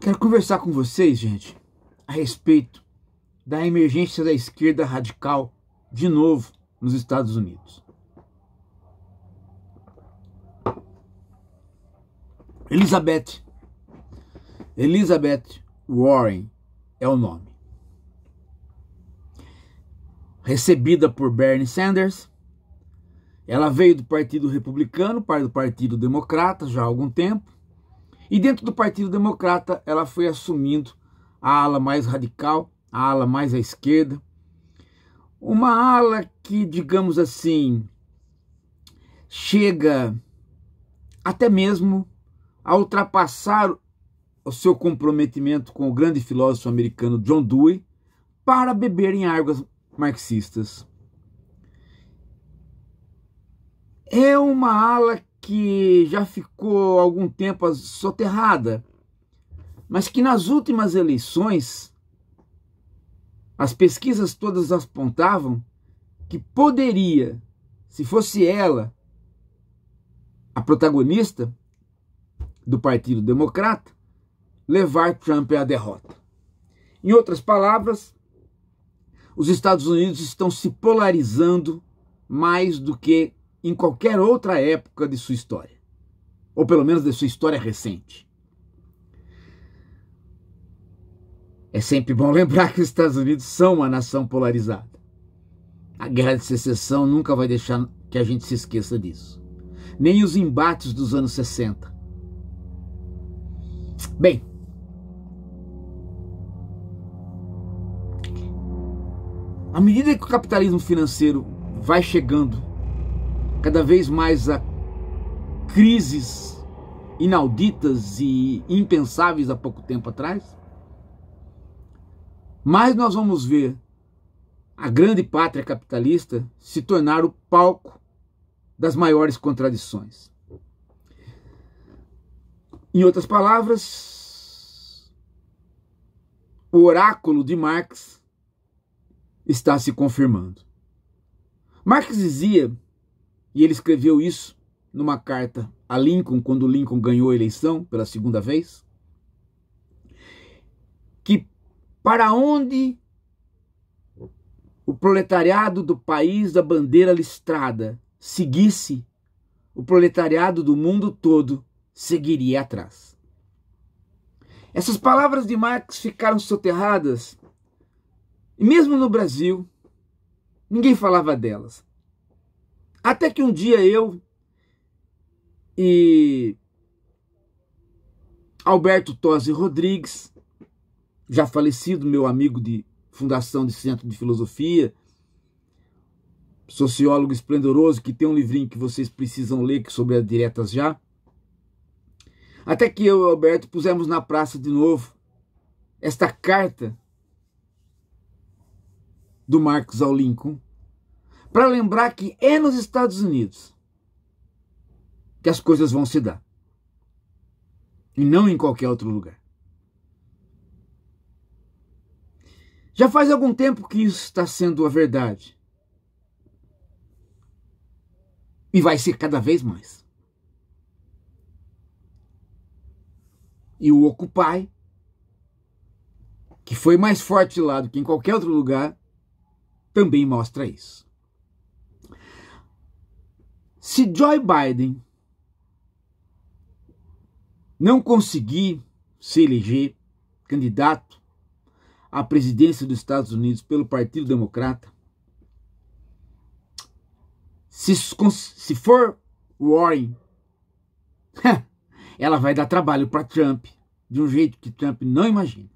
Quero conversar com vocês, gente, a respeito da emergência da esquerda radical de novo nos Estados Unidos. Elizabeth Elizabeth Warren é o nome. Recebida por Bernie Sanders, ela veio do Partido Republicano para o Partido Democrata já há algum tempo e dentro do Partido Democrata, ela foi assumindo a ala mais radical, a ala mais à esquerda, uma ala que, digamos assim, chega até mesmo a ultrapassar o seu comprometimento com o grande filósofo americano John Dewey para beber em águas marxistas. É uma ala que já ficou algum tempo soterrada, mas que nas últimas eleições as pesquisas todas apontavam que poderia, se fosse ela a protagonista do Partido Democrata, levar Trump à derrota. Em outras palavras, os Estados Unidos estão se polarizando mais do que em qualquer outra época de sua história, ou pelo menos de sua história recente. É sempre bom lembrar que os Estados Unidos são uma nação polarizada. A guerra de secessão nunca vai deixar que a gente se esqueça disso. Nem os embates dos anos 60. Bem, à medida que o capitalismo financeiro vai chegando cada vez mais a crises inauditas e impensáveis há pouco tempo atrás, mais nós vamos ver a grande pátria capitalista se tornar o palco das maiores contradições. Em outras palavras, o oráculo de Marx está se confirmando. Marx dizia e ele escreveu isso numa carta a Lincoln, quando Lincoln ganhou a eleição pela segunda vez. Que para onde o proletariado do país da bandeira listrada seguisse, o proletariado do mundo todo seguiria atrás. Essas palavras de Marx ficaram soterradas, e mesmo no Brasil, ninguém falava delas. Até que um dia eu e Alberto Tosi Rodrigues, já falecido, meu amigo de Fundação de Centro de Filosofia, sociólogo esplendoroso, que tem um livrinho que vocês precisam ler que sobre as diretas já. Até que eu e Alberto pusemos na praça de novo esta carta do Marcos ao Lincoln, para lembrar que é nos Estados Unidos que as coisas vão se dar e não em qualquer outro lugar. Já faz algum tempo que isso está sendo a verdade. E vai ser cada vez mais. E o Occupy, que foi mais forte lá do que em qualquer outro lugar, também mostra isso. Se Joe Biden não conseguir se eleger candidato à presidência dos Estados Unidos pelo Partido Democrata, se, se for Warren, ela vai dar trabalho para Trump de um jeito que Trump não imagina.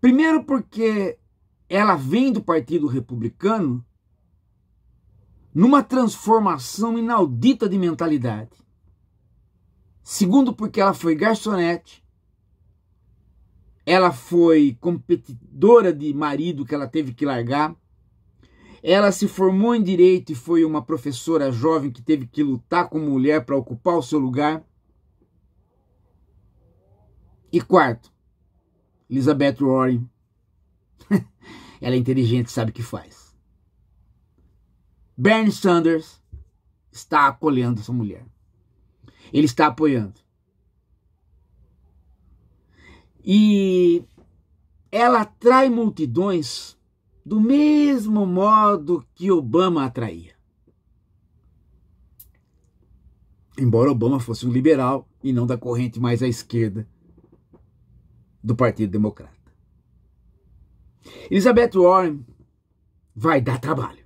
Primeiro, porque ela vem do Partido Republicano numa transformação inaudita de mentalidade. Segundo, porque ela foi garçonete, ela foi competidora de marido que ela teve que largar, ela se formou em direito e foi uma professora jovem que teve que lutar como mulher para ocupar o seu lugar. E quarto, Elizabeth Warren. ela é inteligente, sabe o que faz. Bernie Sanders está acolhendo essa mulher. Ele está apoiando. E ela atrai multidões do mesmo modo que Obama atraía. Embora Obama fosse um liberal e não da corrente mais à esquerda do Partido Democrata. Elizabeth Warren vai dar trabalho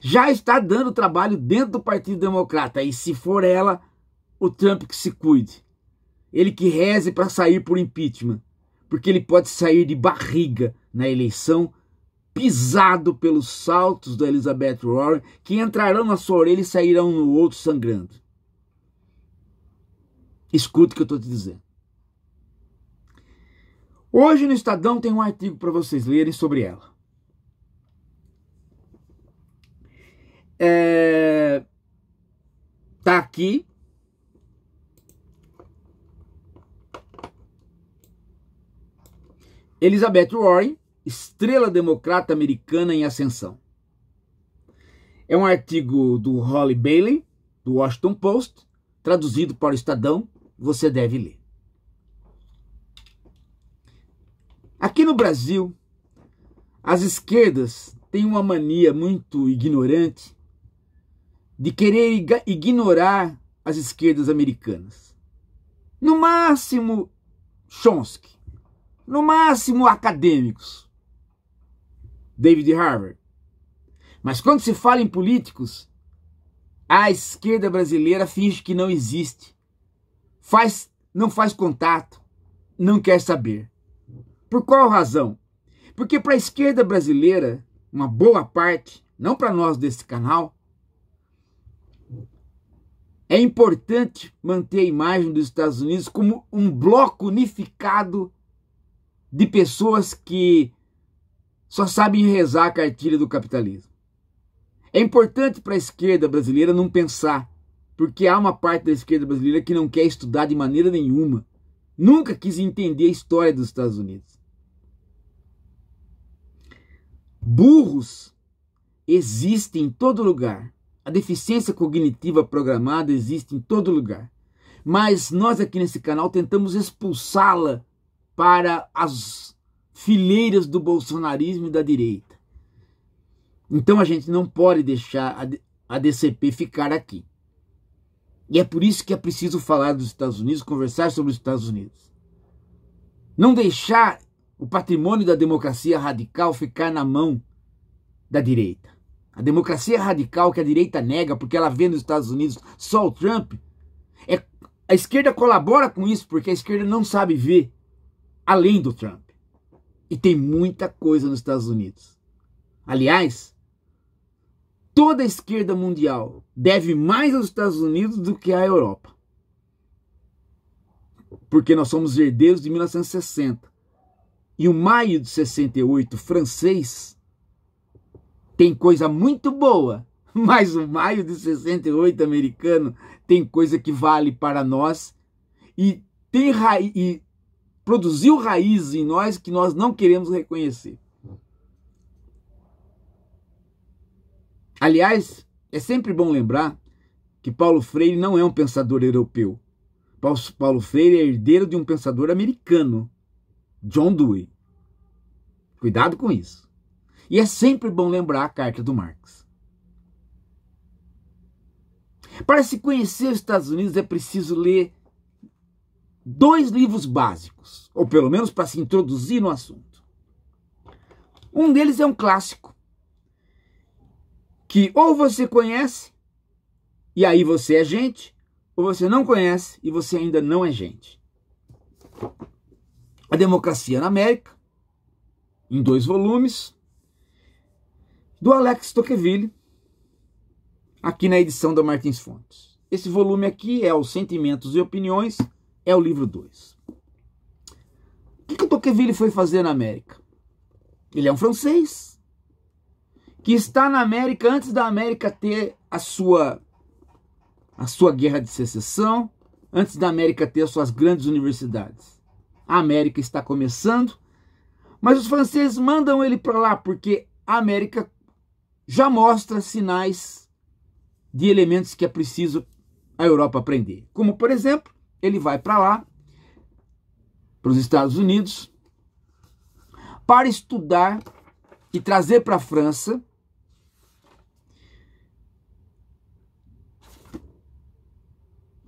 já está dando trabalho dentro do Partido Democrata. E se for ela, o Trump que se cuide. Ele que reze para sair por impeachment. Porque ele pode sair de barriga na eleição, pisado pelos saltos da Elizabeth Warren, que entrarão na sua orelha e sairão no outro sangrando. Escute o que eu estou te dizendo. Hoje no Estadão tem um artigo para vocês lerem sobre ela. É, tá aqui. Elizabeth Warren, estrela democrata americana em ascensão. É um artigo do Holly Bailey, do Washington Post, traduzido para o Estadão. Você deve ler. Aqui no Brasil, as esquerdas têm uma mania muito ignorante de querer ignorar as esquerdas americanas. No máximo, Chomsky. No máximo, acadêmicos. David Harvard. Mas quando se fala em políticos, a esquerda brasileira finge que não existe. Faz, não faz contato, não quer saber. Por qual razão? Porque para a esquerda brasileira, uma boa parte, não para nós desse canal, é importante manter a imagem dos Estados Unidos como um bloco unificado de pessoas que só sabem rezar a cartilha do capitalismo. É importante para a esquerda brasileira não pensar, porque há uma parte da esquerda brasileira que não quer estudar de maneira nenhuma, nunca quis entender a história dos Estados Unidos. Burros existem em todo lugar. A deficiência cognitiva programada existe em todo lugar. Mas nós aqui nesse canal tentamos expulsá-la para as fileiras do bolsonarismo e da direita. Então a gente não pode deixar a DCP ficar aqui. E é por isso que é preciso falar dos Estados Unidos, conversar sobre os Estados Unidos. Não deixar o patrimônio da democracia radical ficar na mão da direita. A democracia radical que a direita nega porque ela vê nos Estados Unidos só o Trump. É, a esquerda colabora com isso porque a esquerda não sabe ver além do Trump. E tem muita coisa nos Estados Unidos. Aliás, toda a esquerda mundial deve mais aos Estados Unidos do que à Europa. Porque nós somos herdeiros de 1960. E o maio de 68 francês tem coisa muito boa, mas o maio de 68 americano tem coisa que vale para nós e tem raiz, e produziu raízes em nós que nós não queremos reconhecer. Aliás, é sempre bom lembrar que Paulo Freire não é um pensador europeu. Paulo Freire é herdeiro de um pensador americano, John Dewey. Cuidado com isso. E é sempre bom lembrar a carta do Marx. Para se conhecer os Estados Unidos é preciso ler dois livros básicos, ou pelo menos para se introduzir no assunto. Um deles é um clássico, que ou você conhece e aí você é gente, ou você não conhece e você ainda não é gente. A Democracia na América, em dois volumes, do Alex Tocqueville, aqui na edição da Martins Fontes. Esse volume aqui é Os Sentimentos e Opiniões, é o livro 2. O que, que o Tocqueville foi fazer na América? Ele é um francês que está na América antes da América ter a sua a sua guerra de secessão, antes da América ter as suas grandes universidades. A América está começando, mas os franceses mandam ele para lá porque a América já mostra sinais de elementos que é preciso a Europa aprender. Como, por exemplo, ele vai para lá, para os Estados Unidos, para estudar e trazer para a França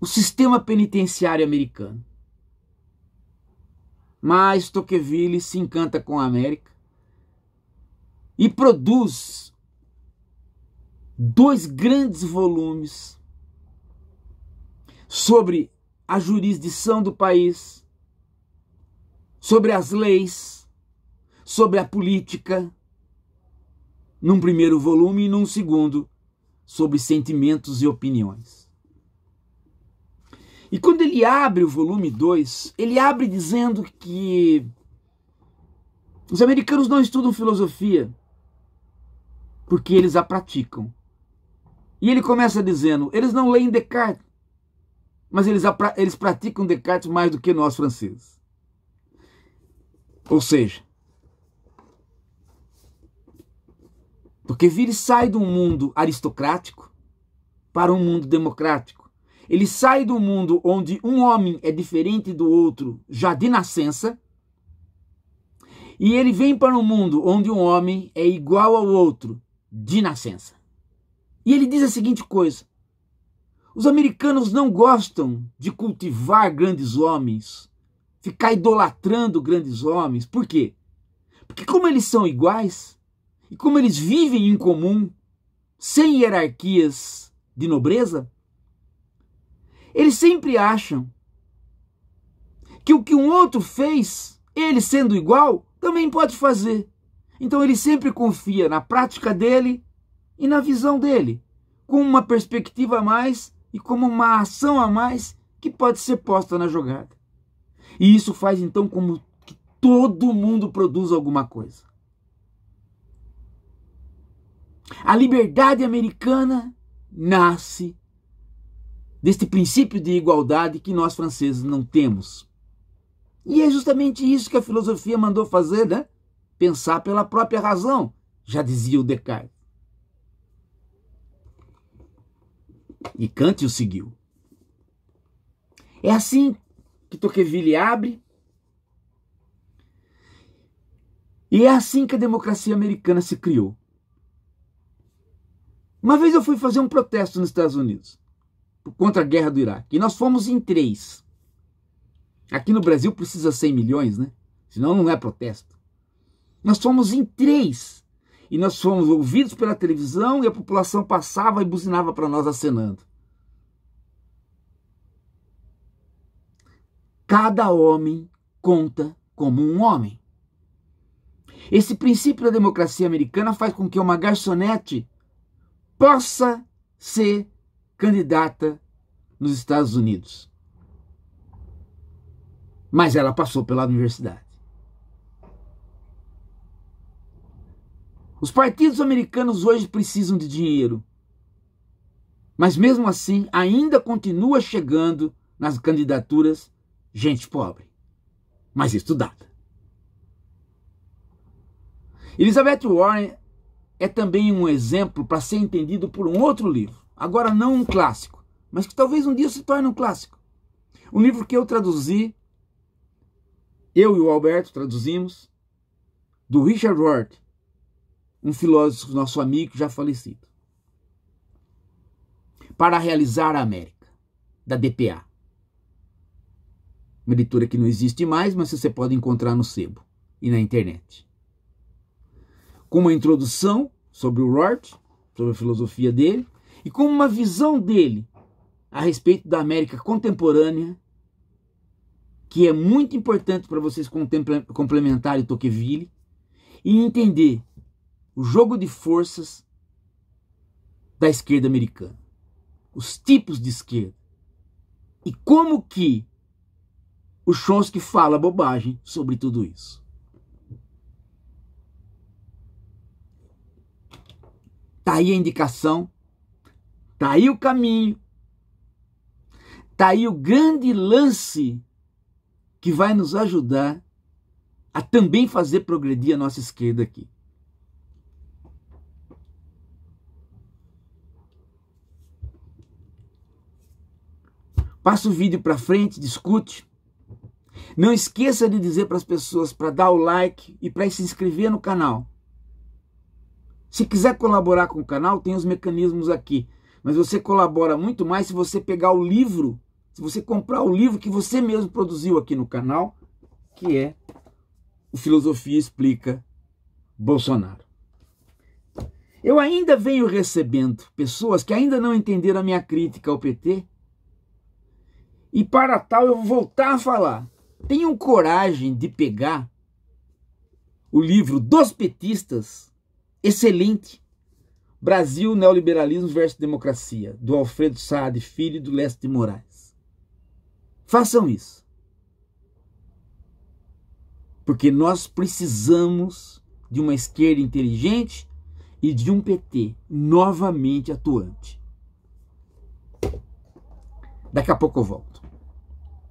o sistema penitenciário americano. Mas Tocqueville se encanta com a América e produz dois grandes volumes sobre a jurisdição do país, sobre as leis, sobre a política, num primeiro volume e num segundo, sobre sentimentos e opiniões. E quando ele abre o volume 2, ele abre dizendo que os americanos não estudam filosofia porque eles a praticam. E ele começa dizendo: eles não leem Descartes, mas eles, eles praticam Descartes mais do que nós franceses. Ou seja, porque Vire sai de um mundo aristocrático para um mundo democrático. Ele sai do mundo onde um homem é diferente do outro já de nascença, e ele vem para um mundo onde um homem é igual ao outro de nascença. E ele diz a seguinte coisa: os americanos não gostam de cultivar grandes homens, ficar idolatrando grandes homens. Por quê? Porque, como eles são iguais, e como eles vivem em comum, sem hierarquias de nobreza, eles sempre acham que o que um outro fez, ele sendo igual, também pode fazer. Então ele sempre confia na prática dele e na visão dele, com uma perspectiva a mais e como uma ação a mais que pode ser posta na jogada. E isso faz então como que todo mundo produza alguma coisa. A liberdade americana nasce deste princípio de igualdade que nós franceses não temos. E é justamente isso que a filosofia mandou fazer, né? Pensar pela própria razão, já dizia o Descartes. E Kant o seguiu. É assim que Tocqueville abre. E é assim que a democracia americana se criou. Uma vez eu fui fazer um protesto nos Estados Unidos contra a guerra do Iraque. E nós fomos em três. Aqui no Brasil precisa 100 milhões, né? Senão não é protesto. Nós fomos em três e nós fomos ouvidos pela televisão e a população passava e buzinava para nós acenando. Cada homem conta como um homem. Esse princípio da democracia americana faz com que uma garçonete possa ser candidata nos Estados Unidos. Mas ela passou pela universidade. Os partidos americanos hoje precisam de dinheiro. Mas mesmo assim, ainda continua chegando nas candidaturas gente pobre, mas estudada. Elizabeth Warren é também um exemplo para ser entendido por um outro livro, agora não um clássico, mas que talvez um dia se torne um clássico. Um livro que eu traduzi, eu e o Alberto traduzimos, do Richard Ward, um filósofo, nosso amigo, já falecido, para realizar a América, da DPA. Uma editora que não existe mais, mas você pode encontrar no sebo e na internet. Com uma introdução sobre o Rort, sobre a filosofia dele, e com uma visão dele a respeito da América contemporânea, que é muito importante para vocês complementarem Tocqueville e entender o jogo de forças da esquerda americana, os tipos de esquerda e como que o Chomsky fala bobagem sobre tudo isso. Tá aí a indicação, tá aí o caminho, tá aí o grande lance que vai nos ajudar a também fazer progredir a nossa esquerda aqui. Passa o vídeo para frente, discute. Não esqueça de dizer para as pessoas para dar o like e para se inscrever no canal. Se quiser colaborar com o canal, tem os mecanismos aqui. Mas você colabora muito mais se você pegar o livro, se você comprar o livro que você mesmo produziu aqui no canal, que é o Filosofia Explica Bolsonaro. Eu ainda venho recebendo pessoas que ainda não entenderam a minha crítica ao PT e para tal eu vou voltar a falar. Tenham coragem de pegar o livro dos petistas, excelente, Brasil, Neoliberalismo versus Democracia, do Alfredo Saad Filho e do Leste de Moraes. Façam isso. Porque nós precisamos de uma esquerda inteligente e de um PT novamente atuante. Daqui a pouco eu volto.